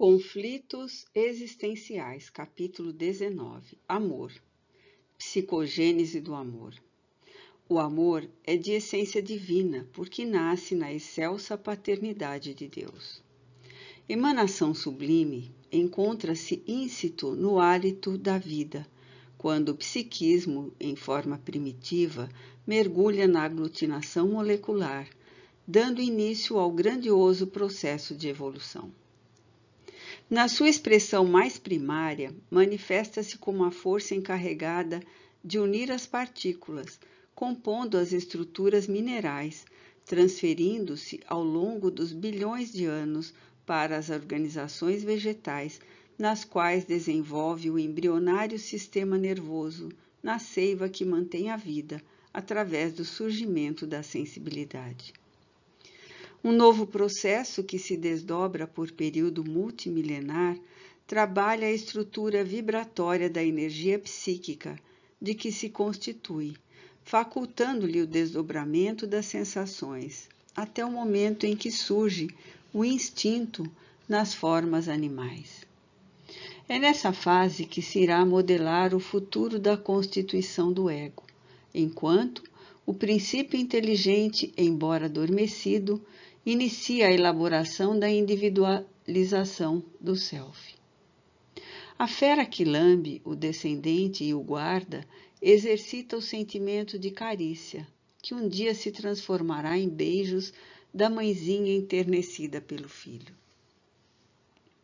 Conflitos Existenciais, capítulo 19 Amor Psicogênese do amor. O amor é de essência divina, porque nasce na excelsa paternidade de Deus. Emanação sublime encontra-se íncito no hálito da vida, quando o psiquismo, em forma primitiva, mergulha na aglutinação molecular, dando início ao grandioso processo de evolução. Na sua expressão mais primária, manifesta-se como a força encarregada de unir as partículas, compondo as estruturas minerais, transferindo-se ao longo dos bilhões de anos para as organizações vegetais, nas quais desenvolve o embrionário sistema nervoso, na seiva que mantém a vida, através do surgimento da sensibilidade. Um novo processo que se desdobra por período multimilenar trabalha a estrutura vibratória da energia psíquica de que se constitui, facultando-lhe o desdobramento das sensações, até o momento em que surge o instinto nas formas animais. É nessa fase que se irá modelar o futuro da constituição do ego, enquanto o princípio inteligente, embora adormecido, inicia a elaboração da individualização do self. A fera que lambe, o descendente e o guarda exercita o sentimento de carícia, que um dia se transformará em beijos da mãezinha enternecida pelo filho.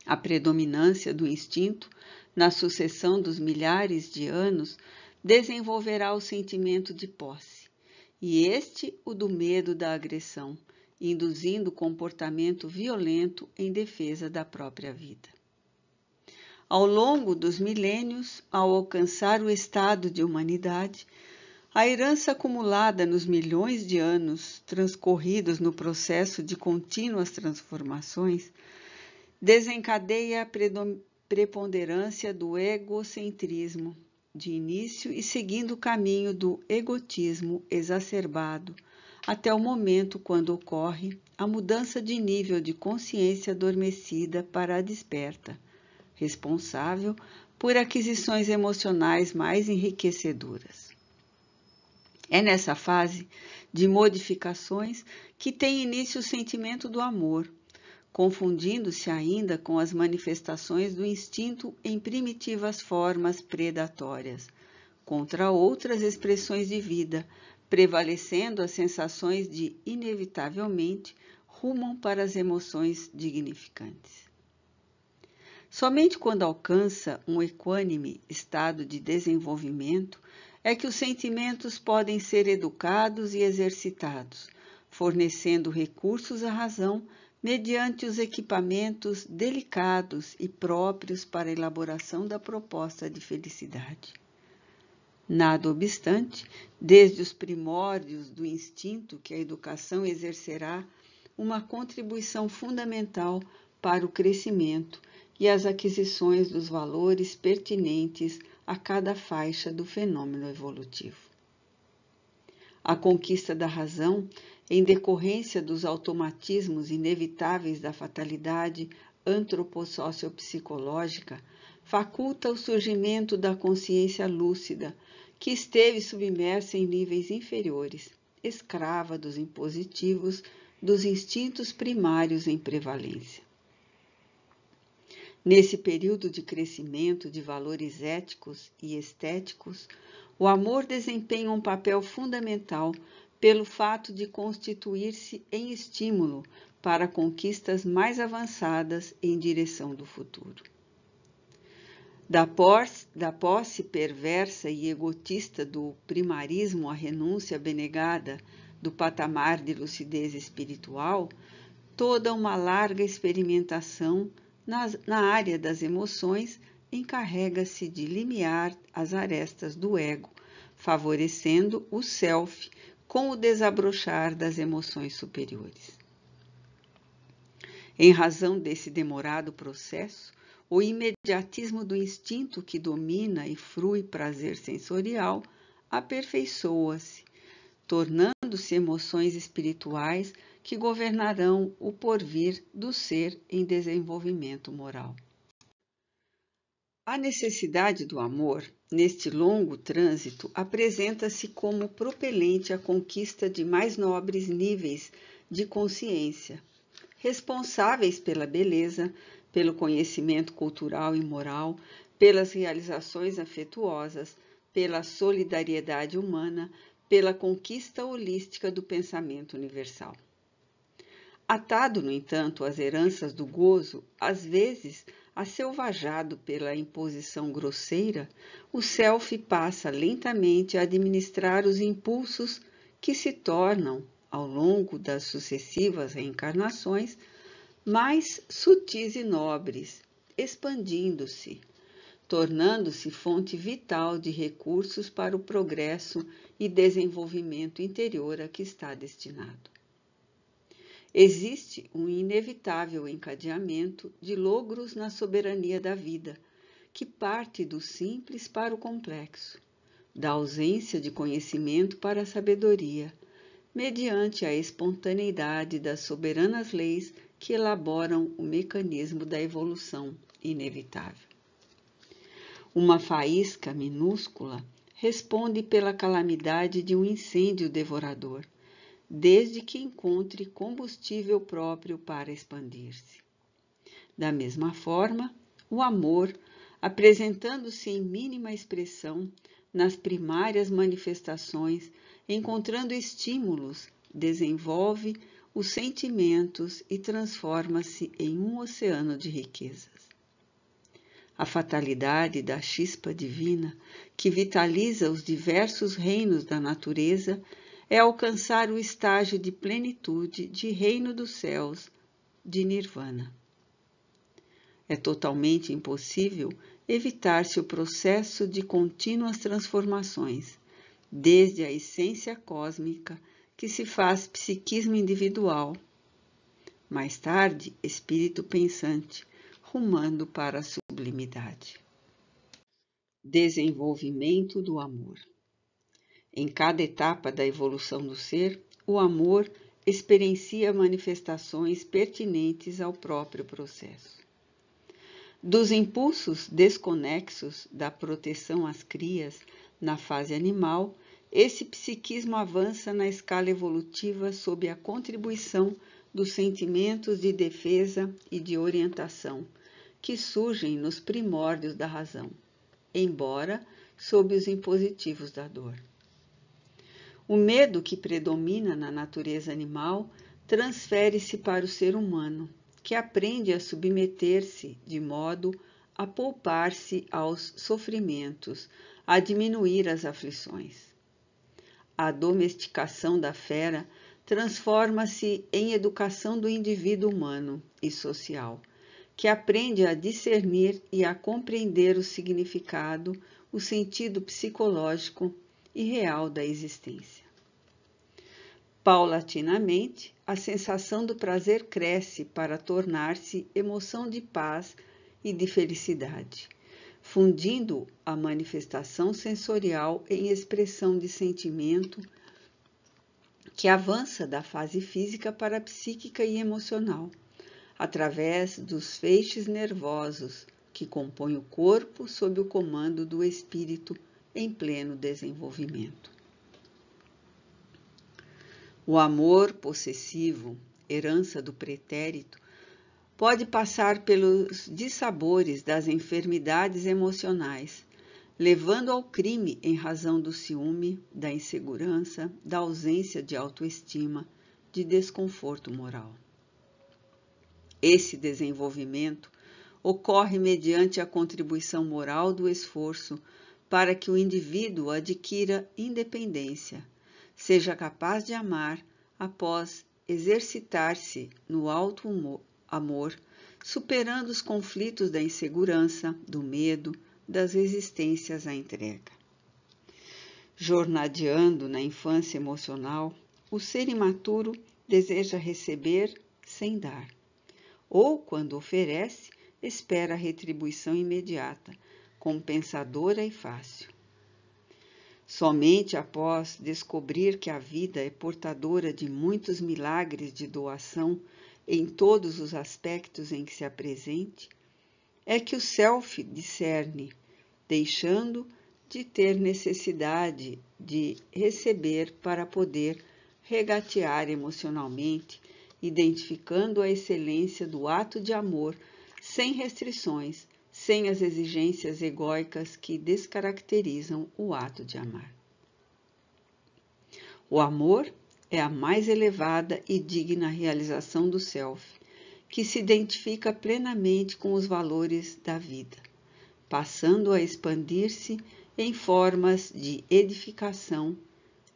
A predominância do instinto, na sucessão dos milhares de anos, desenvolverá o sentimento de posse, e este o do medo da agressão, induzindo comportamento violento em defesa da própria vida. Ao longo dos milênios, ao alcançar o estado de humanidade, a herança acumulada nos milhões de anos transcorridos no processo de contínuas transformações desencadeia a preponderância do egocentrismo, de início e seguindo o caminho do egotismo exacerbado, até o momento quando ocorre a mudança de nível de consciência adormecida para a desperta, responsável por aquisições emocionais mais enriquecedoras. É nessa fase de modificações que tem início o sentimento do amor, confundindo-se ainda com as manifestações do instinto em primitivas formas predatórias, contra outras expressões de vida, prevalecendo as sensações de, inevitavelmente, rumam para as emoções dignificantes. Somente quando alcança um equânime estado de desenvolvimento é que os sentimentos podem ser educados e exercitados, fornecendo recursos à razão mediante os equipamentos delicados e próprios para a elaboração da proposta de felicidade. Nada obstante, desde os primórdios do instinto que a educação exercerá uma contribuição fundamental para o crescimento e as aquisições dos valores pertinentes a cada faixa do fenômeno evolutivo. A conquista da razão, em decorrência dos automatismos inevitáveis da fatalidade antropossócio-psicológica, faculta o surgimento da consciência lúcida, que esteve submersa em níveis inferiores, escrava dos impositivos dos instintos primários em prevalência. Nesse período de crescimento de valores éticos e estéticos, o amor desempenha um papel fundamental pelo fato de constituir-se em estímulo para conquistas mais avançadas em direção do futuro. Da posse, da posse perversa e egotista do primarismo à renúncia abnegada do patamar de lucidez espiritual, toda uma larga experimentação na área das emoções encarrega-se de limiar as arestas do ego, favorecendo o self com o desabrochar das emoções superiores. Em razão desse demorado processo, o imediatismo do instinto que domina e frui prazer sensorial aperfeiçoa-se, tornando-se emoções espirituais que governarão o porvir do ser em desenvolvimento moral. A necessidade do amor, neste longo trânsito, apresenta-se como propelente à conquista de mais nobres níveis de consciência, responsáveis pela beleza, pelo conhecimento cultural e moral, pelas realizações afetuosas, pela solidariedade humana, pela conquista holística do pensamento universal. Atado, no entanto, às heranças do gozo, às vezes selvajado pela imposição grosseira, o self passa lentamente a administrar os impulsos que se tornam, ao longo das sucessivas reencarnações, mais sutis e nobres, expandindo-se, tornando-se fonte vital de recursos para o progresso e desenvolvimento interior a que está destinado. Existe um inevitável encadeamento de logros na soberania da vida, que parte do simples para o complexo, da ausência de conhecimento para a sabedoria, mediante a espontaneidade das soberanas leis que elaboram o mecanismo da evolução inevitável. Uma faísca minúscula responde pela calamidade de um incêndio devorador, desde que encontre combustível próprio para expandir-se. Da mesma forma, o amor, apresentando-se em mínima expressão nas primárias manifestações, encontrando estímulos, desenvolve os sentimentos e transforma-se em um oceano de riquezas. A fatalidade da chispa divina, que vitaliza os diversos reinos da natureza, é alcançar o estágio de plenitude de reino dos céus, de nirvana. É totalmente impossível evitar-se o processo de contínuas transformações, desde a essência cósmica que se faz psiquismo individual. Mais tarde, espírito pensante, rumando para a sublimidade. Desenvolvimento do amor. Em cada etapa da evolução do ser, o amor experiencia manifestações pertinentes ao próprio processo. Dos impulsos desconexos da proteção às crias na fase animal, esse psiquismo avança na escala evolutiva sob a contribuição dos sentimentos de defesa e de orientação que surgem nos primórdios da razão, embora sob os impositivos da dor. O medo que predomina na natureza animal transfere-se para o ser humano, que aprende a submeter-se de modo a poupar-se aos sofrimentos, a diminuir as aflições. A domesticação da fera transforma-se em educação do indivíduo humano e social, que aprende a discernir e a compreender o significado, o sentido psicológico e real da existência. Paulatinamente, a sensação do prazer cresce para tornar-se emoção de paz e de felicidade fundindo a manifestação sensorial em expressão de sentimento que avança da fase física para a psíquica e emocional, através dos feixes nervosos que compõem o corpo sob o comando do espírito em pleno desenvolvimento. O amor possessivo, herança do pretérito, pode passar pelos dissabores das enfermidades emocionais, levando ao crime em razão do ciúme, da insegurança, da ausência de autoestima, de desconforto moral. Esse desenvolvimento ocorre mediante a contribuição moral do esforço para que o indivíduo adquira independência, seja capaz de amar após exercitar-se no alto humor, amor, superando os conflitos da insegurança, do medo, das resistências à entrega. Jornadeando na infância emocional, o ser imaturo deseja receber sem dar, ou, quando oferece, espera a retribuição imediata, compensadora e fácil. Somente após descobrir que a vida é portadora de muitos milagres de doação em todos os aspectos em que se apresente, é que o self discerne, deixando de ter necessidade de receber para poder regatear emocionalmente, identificando a excelência do ato de amor sem restrições, sem as exigências egóicas que descaracterizam o ato de amar. O amor é a mais elevada e digna realização do self, que se identifica plenamente com os valores da vida, passando a expandir-se em formas de edificação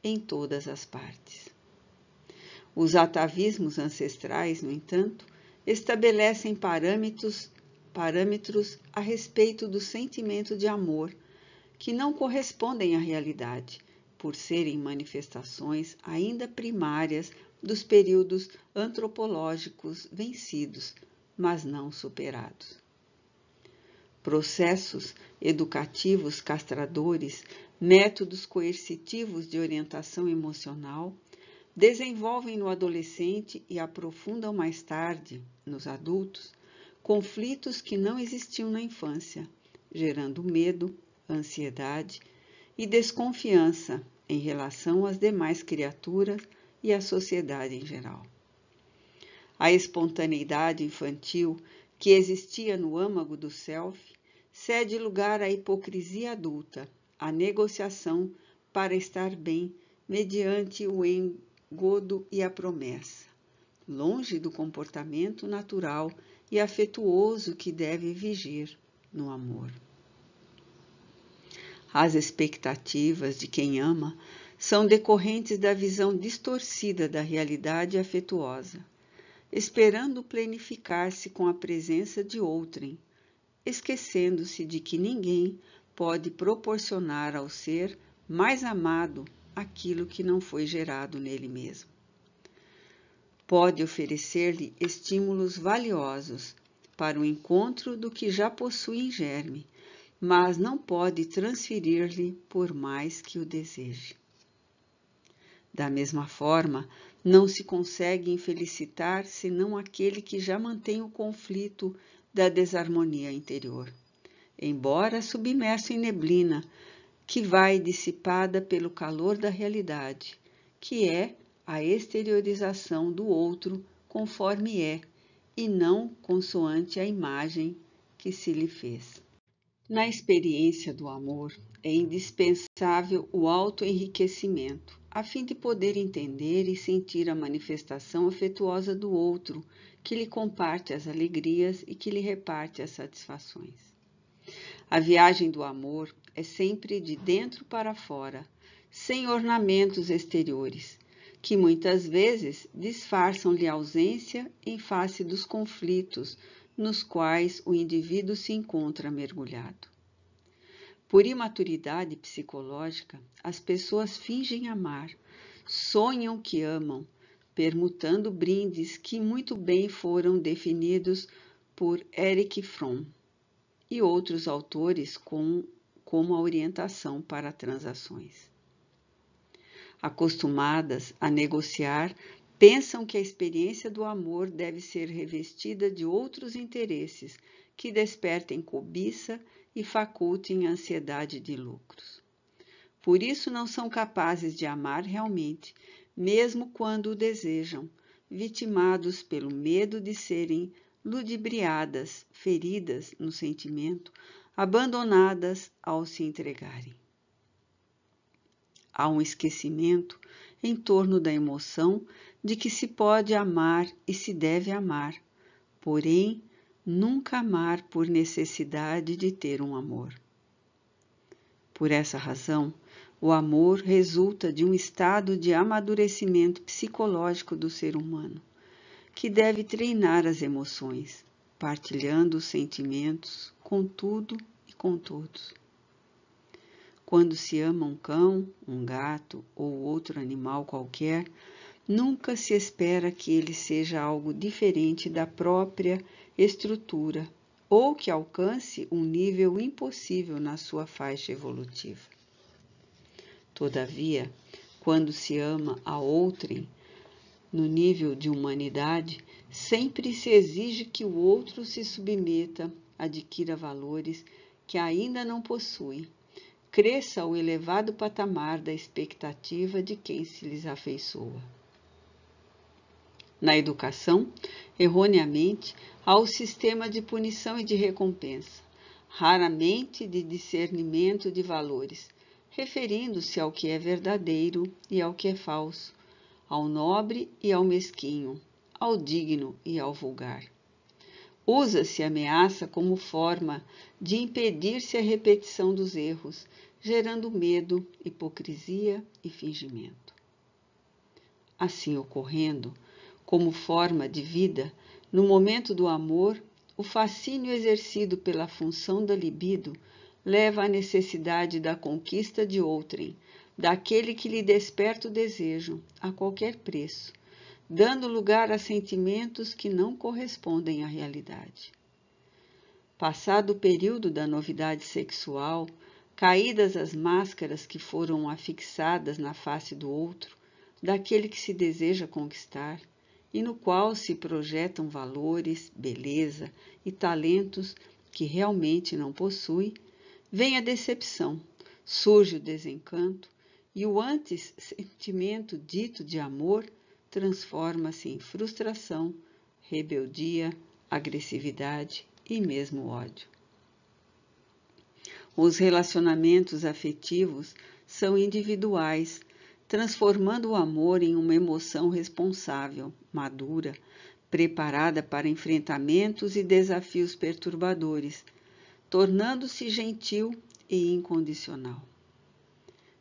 em todas as partes. Os atavismos ancestrais, no entanto, estabelecem parâmetros, parâmetros a respeito do sentimento de amor que não correspondem à realidade por serem manifestações ainda primárias dos períodos antropológicos vencidos, mas não superados. Processos educativos castradores, métodos coercitivos de orientação emocional, desenvolvem no adolescente e aprofundam mais tarde, nos adultos, conflitos que não existiam na infância, gerando medo, ansiedade, e desconfiança em relação às demais criaturas e à sociedade em geral. A espontaneidade infantil que existia no âmago do self cede lugar à hipocrisia adulta, à negociação para estar bem mediante o engodo e a promessa, longe do comportamento natural e afetuoso que deve vigir no amor. As expectativas de quem ama são decorrentes da visão distorcida da realidade afetuosa, esperando plenificar-se com a presença de outrem, esquecendo-se de que ninguém pode proporcionar ao ser mais amado aquilo que não foi gerado nele mesmo. Pode oferecer-lhe estímulos valiosos para o encontro do que já possui em germe mas não pode transferir-lhe por mais que o deseje. Da mesma forma, não se consegue infelicitar senão aquele que já mantém o conflito da desarmonia interior, embora submerso em neblina, que vai dissipada pelo calor da realidade, que é a exteriorização do outro conforme é, e não consoante a imagem que se lhe fez. Na experiência do amor, é indispensável o autoenriquecimento, a fim de poder entender e sentir a manifestação afetuosa do outro, que lhe comparte as alegrias e que lhe reparte as satisfações. A viagem do amor é sempre de dentro para fora, sem ornamentos exteriores, que muitas vezes disfarçam-lhe a ausência em face dos conflitos, nos quais o indivíduo se encontra mergulhado. Por imaturidade psicológica, as pessoas fingem amar, sonham que amam, permutando brindes que muito bem foram definidos por Eric Fromm e outros autores com, como a orientação para transações acostumadas a negociar Pensam que a experiência do amor deve ser revestida de outros interesses que despertem cobiça e facultem ansiedade de lucros. Por isso não são capazes de amar realmente, mesmo quando o desejam, vitimados pelo medo de serem ludibriadas, feridas no sentimento, abandonadas ao se entregarem. Há um esquecimento em torno da emoção de que se pode amar e se deve amar, porém nunca amar por necessidade de ter um amor. Por essa razão, o amor resulta de um estado de amadurecimento psicológico do ser humano, que deve treinar as emoções, partilhando os sentimentos com tudo e com todos. Quando se ama um cão, um gato ou outro animal qualquer, nunca se espera que ele seja algo diferente da própria estrutura ou que alcance um nível impossível na sua faixa evolutiva. Todavia, quando se ama a outrem, no nível de humanidade, sempre se exige que o outro se submeta, adquira valores que ainda não possui, cresça ao elevado patamar da expectativa de quem se lhes afeiçoa na educação, erroneamente, ao sistema de punição e de recompensa, raramente de discernimento de valores, referindo-se ao que é verdadeiro e ao que é falso, ao nobre e ao mesquinho, ao digno e ao vulgar. Usa-se a ameaça como forma de impedir-se a repetição dos erros, gerando medo, hipocrisia e fingimento. Assim ocorrendo, como forma de vida, no momento do amor, o fascínio exercido pela função da libido leva à necessidade da conquista de outrem, daquele que lhe desperta o desejo, a qualquer preço, dando lugar a sentimentos que não correspondem à realidade. Passado o período da novidade sexual, caídas as máscaras que foram afixadas na face do outro, daquele que se deseja conquistar, e no qual se projetam valores, beleza e talentos que realmente não possui, vem a decepção, surge o desencanto e o antes sentimento dito de amor transforma-se em frustração, rebeldia, agressividade e mesmo ódio. Os relacionamentos afetivos são individuais transformando o amor em uma emoção responsável, madura, preparada para enfrentamentos e desafios perturbadores, tornando-se gentil e incondicional.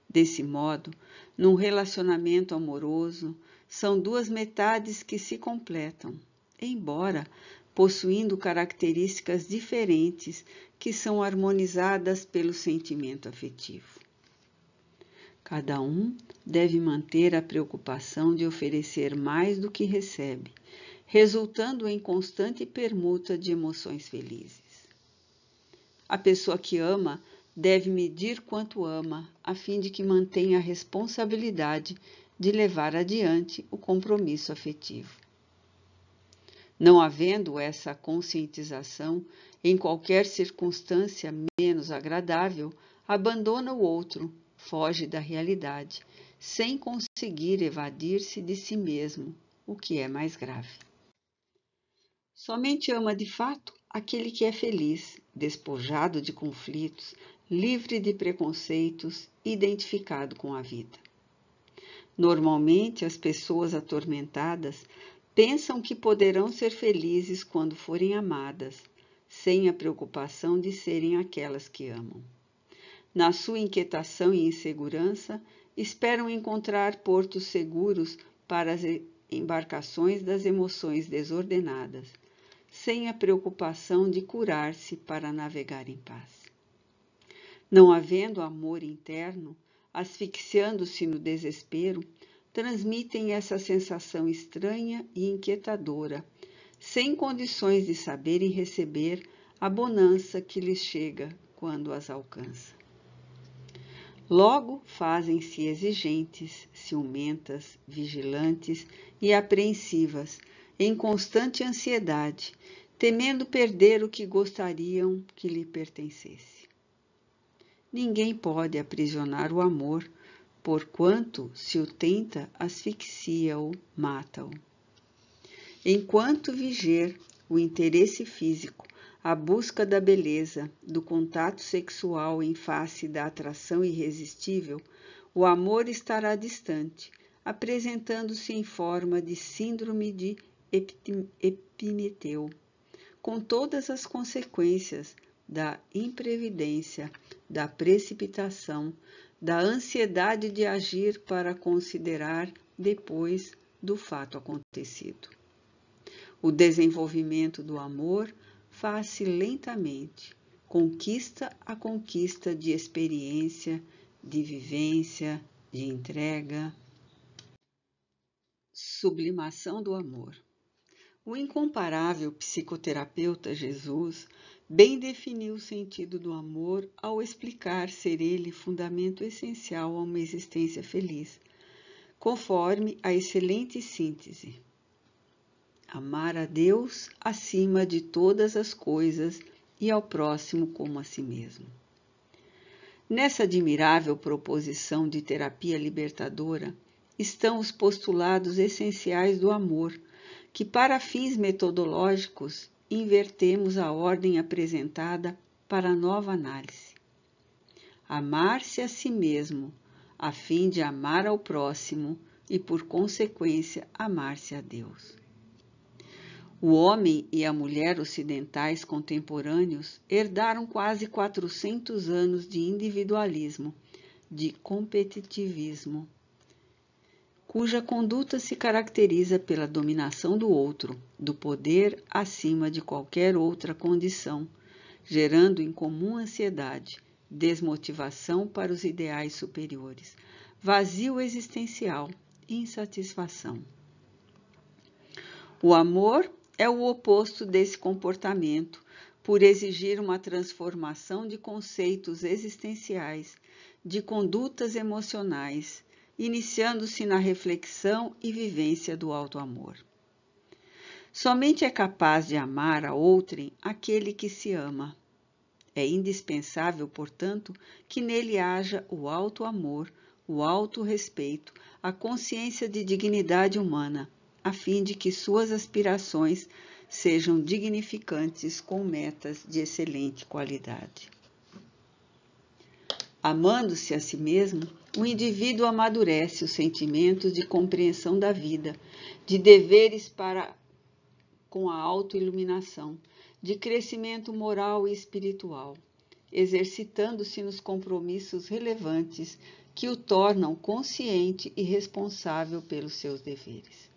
Desse modo, num relacionamento amoroso, são duas metades que se completam, embora possuindo características diferentes que são harmonizadas pelo sentimento afetivo. Cada um deve manter a preocupação de oferecer mais do que recebe, resultando em constante permuta de emoções felizes. A pessoa que ama deve medir quanto ama, a fim de que mantenha a responsabilidade de levar adiante o compromisso afetivo. Não havendo essa conscientização, em qualquer circunstância menos agradável, abandona o outro foge da realidade, sem conseguir evadir-se de si mesmo, o que é mais grave. Somente ama de fato aquele que é feliz, despojado de conflitos, livre de preconceitos, identificado com a vida. Normalmente, as pessoas atormentadas pensam que poderão ser felizes quando forem amadas, sem a preocupação de serem aquelas que amam. Na sua inquietação e insegurança, esperam encontrar portos seguros para as embarcações das emoções desordenadas, sem a preocupação de curar-se para navegar em paz. Não havendo amor interno, asfixiando-se no desespero, transmitem essa sensação estranha e inquietadora, sem condições de saberem receber a bonança que lhes chega quando as alcança. Logo fazem-se exigentes, ciumentas, vigilantes e apreensivas, em constante ansiedade, temendo perder o que gostariam que lhe pertencesse. Ninguém pode aprisionar o amor, porquanto, se o tenta, asfixia-o, mata-o. Enquanto viger o interesse físico a busca da beleza, do contato sexual em face da atração irresistível, o amor estará distante, apresentando-se em forma de síndrome de Epimeteu, com todas as consequências da imprevidência, da precipitação, da ansiedade de agir para considerar depois do fato acontecido. O desenvolvimento do amor faz-se lentamente, conquista a conquista de experiência, de vivência, de entrega. Sublimação do amor. O incomparável psicoterapeuta Jesus bem definiu o sentido do amor ao explicar ser ele fundamento essencial a uma existência feliz, conforme a excelente síntese amar a Deus acima de todas as coisas e ao próximo como a si mesmo. Nessa admirável proposição de terapia libertadora estão os postulados essenciais do amor, que, para fins metodológicos, invertemos a ordem apresentada para a nova análise. Amar-se a si mesmo, a fim de amar ao próximo e, por consequência, amar-se a Deus. O homem e a mulher ocidentais contemporâneos herdaram quase 400 anos de individualismo, de competitivismo, cuja conduta se caracteriza pela dominação do outro, do poder acima de qualquer outra condição, gerando em comum ansiedade, desmotivação para os ideais superiores, vazio existencial, insatisfação. O amor é o oposto desse comportamento, por exigir uma transformação de conceitos existenciais, de condutas emocionais, iniciando-se na reflexão e vivência do alto amor. Somente é capaz de amar a outrem aquele que se ama. É indispensável, portanto, que nele haja o alto amor, o alto respeito, a consciência de dignidade humana, a fim de que suas aspirações sejam dignificantes com metas de excelente qualidade. Amando-se a si mesmo, o indivíduo amadurece os sentimentos de compreensão da vida, de deveres para com a autoiluminação, de crescimento moral e espiritual, exercitando-se nos compromissos relevantes que o tornam consciente e responsável pelos seus deveres.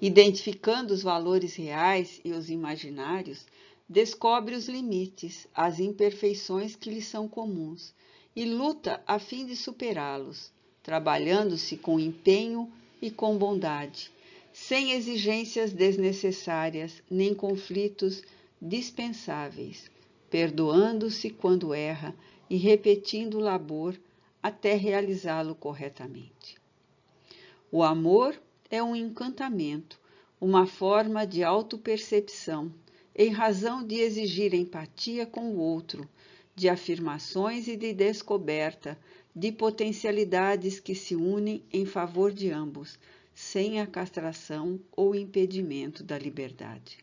Identificando os valores reais e os imaginários, descobre os limites, as imperfeições que lhe são comuns e luta a fim de superá-los, trabalhando-se com empenho e com bondade, sem exigências desnecessárias nem conflitos dispensáveis, perdoando-se quando erra e repetindo o labor até realizá-lo corretamente. O amor é um encantamento, uma forma de autopercepção, em razão de exigir empatia com o outro, de afirmações e de descoberta, de potencialidades que se unem em favor de ambos, sem a castração ou impedimento da liberdade.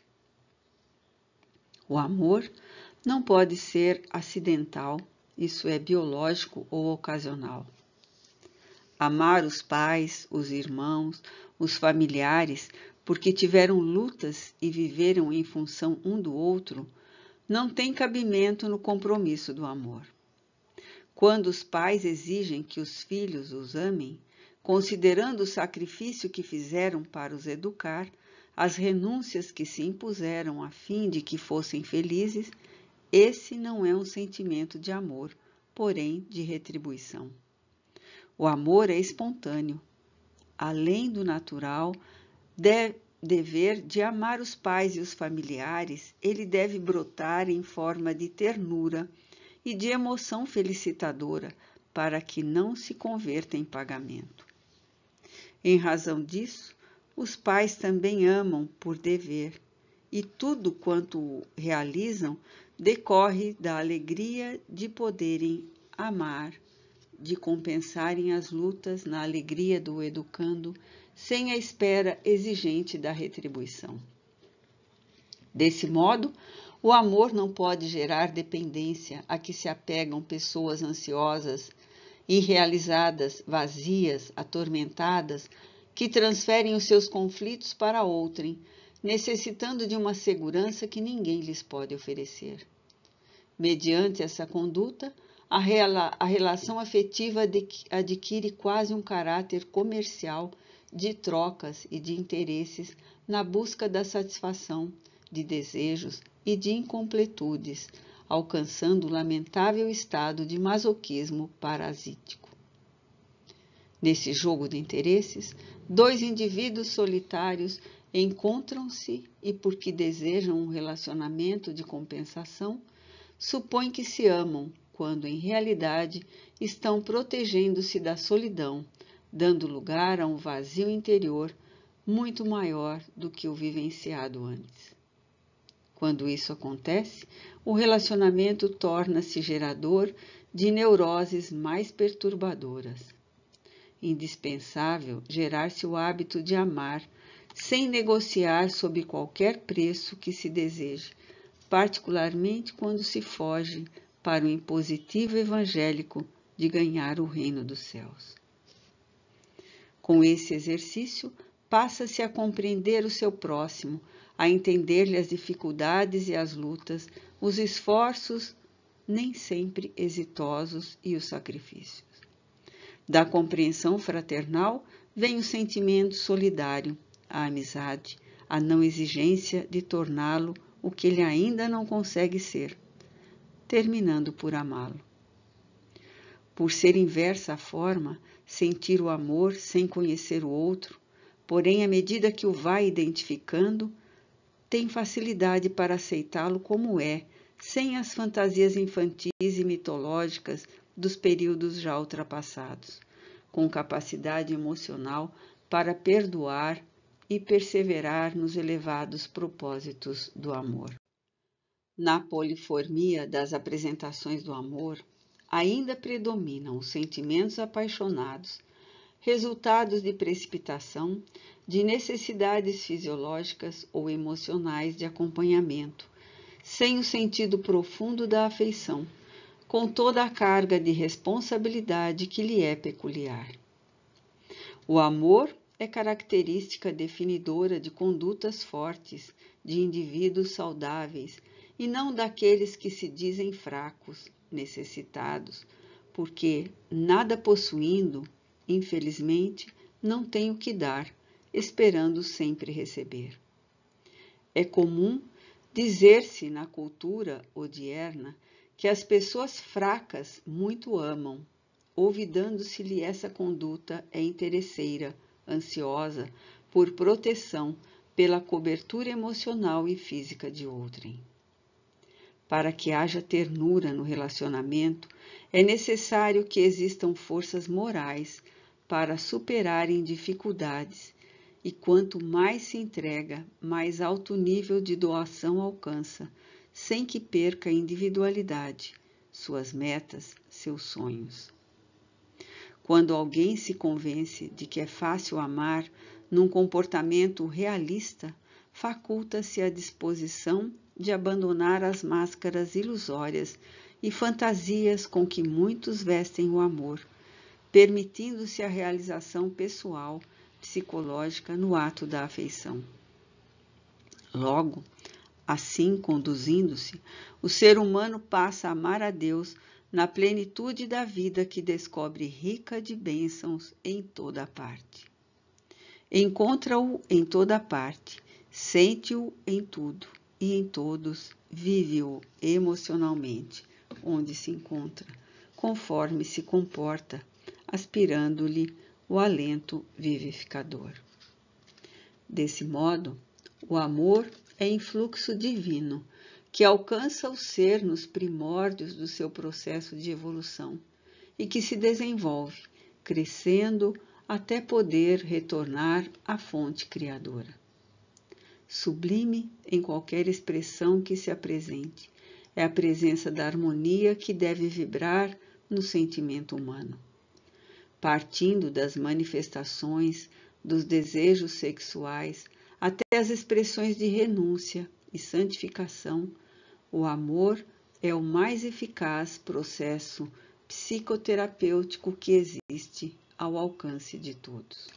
O amor não pode ser acidental, isso é biológico ou ocasional amar os pais, os irmãos, os familiares, porque tiveram lutas e viveram em função um do outro, não tem cabimento no compromisso do amor. Quando os pais exigem que os filhos os amem, considerando o sacrifício que fizeram para os educar, as renúncias que se impuseram a fim de que fossem felizes, esse não é um sentimento de amor, porém de retribuição. O amor é espontâneo. Além do natural, deve, dever de amar os pais e os familiares, ele deve brotar em forma de ternura e de emoção felicitadora, para que não se converta em pagamento. Em razão disso, os pais também amam por dever, e tudo quanto realizam decorre da alegria de poderem amar de compensarem as lutas na alegria do educando, sem a espera exigente da retribuição. Desse modo, o amor não pode gerar dependência a que se apegam pessoas ansiosas, irrealizadas, vazias, atormentadas, que transferem os seus conflitos para outrem, necessitando de uma segurança que ninguém lhes pode oferecer. Mediante essa conduta, a, rela, a relação afetiva adquire quase um caráter comercial de trocas e de interesses na busca da satisfação de desejos e de incompletudes, alcançando o lamentável estado de masoquismo parasítico. Nesse jogo de interesses, dois indivíduos solitários encontram-se e, porque desejam um relacionamento de compensação, supõem que se amam quando em realidade estão protegendo-se da solidão, dando lugar a um vazio interior muito maior do que o vivenciado antes. Quando isso acontece, o relacionamento torna-se gerador de neuroses mais perturbadoras. Indispensável gerar-se o hábito de amar, sem negociar sob qualquer preço que se deseje, particularmente quando se foge para o impositivo evangélico de ganhar o reino dos céus. Com esse exercício, passa-se a compreender o seu próximo, a entender-lhe as dificuldades e as lutas, os esforços, nem sempre exitosos, e os sacrifícios. Da compreensão fraternal vem o sentimento solidário, a amizade, a não exigência de torná-lo o que ele ainda não consegue ser, terminando por amá-lo. Por ser inversa a forma, sentir o amor sem conhecer o outro, porém, à medida que o vai identificando, tem facilidade para aceitá-lo como é, sem as fantasias infantis e mitológicas dos períodos já ultrapassados, com capacidade emocional para perdoar e perseverar nos elevados propósitos do amor. Na poliformia das apresentações do amor, ainda predominam os sentimentos apaixonados, resultados de precipitação, de necessidades fisiológicas ou emocionais de acompanhamento, sem o sentido profundo da afeição, com toda a carga de responsabilidade que lhe é peculiar. O amor é característica definidora de condutas fortes, de indivíduos saudáveis e não daqueles que se dizem fracos, necessitados, porque, nada possuindo, infelizmente, não tem o que dar, esperando sempre receber. É comum dizer-se na cultura odierna que as pessoas fracas muito amam, ouvidando-se-lhe essa conduta é interesseira, ansiosa por proteção pela cobertura emocional e física de outrem. Para que haja ternura no relacionamento, é necessário que existam forças morais para superarem dificuldades, e quanto mais se entrega, mais alto nível de doação alcança, sem que perca a individualidade, suas metas, seus sonhos. Quando alguém se convence de que é fácil amar, num comportamento realista, faculta-se a disposição de abandonar as máscaras ilusórias e fantasias com que muitos vestem o amor, permitindo-se a realização pessoal, psicológica no ato da afeição. Logo, assim conduzindo-se, o ser humano passa a amar a Deus na plenitude da vida que descobre rica de bênçãos em toda parte. Encontra-o em toda parte, sente-o em tudo e em todos vive-o emocionalmente, onde se encontra, conforme se comporta, aspirando-lhe o alento vivificador. Desse modo, o amor é influxo divino que alcança o ser nos primórdios do seu processo de evolução e que se desenvolve, crescendo até poder retornar à fonte criadora sublime em qualquer expressão que se apresente. É a presença da harmonia que deve vibrar no sentimento humano. Partindo das manifestações, dos desejos sexuais, até as expressões de renúncia e santificação, o amor é o mais eficaz processo psicoterapêutico que existe ao alcance de todos.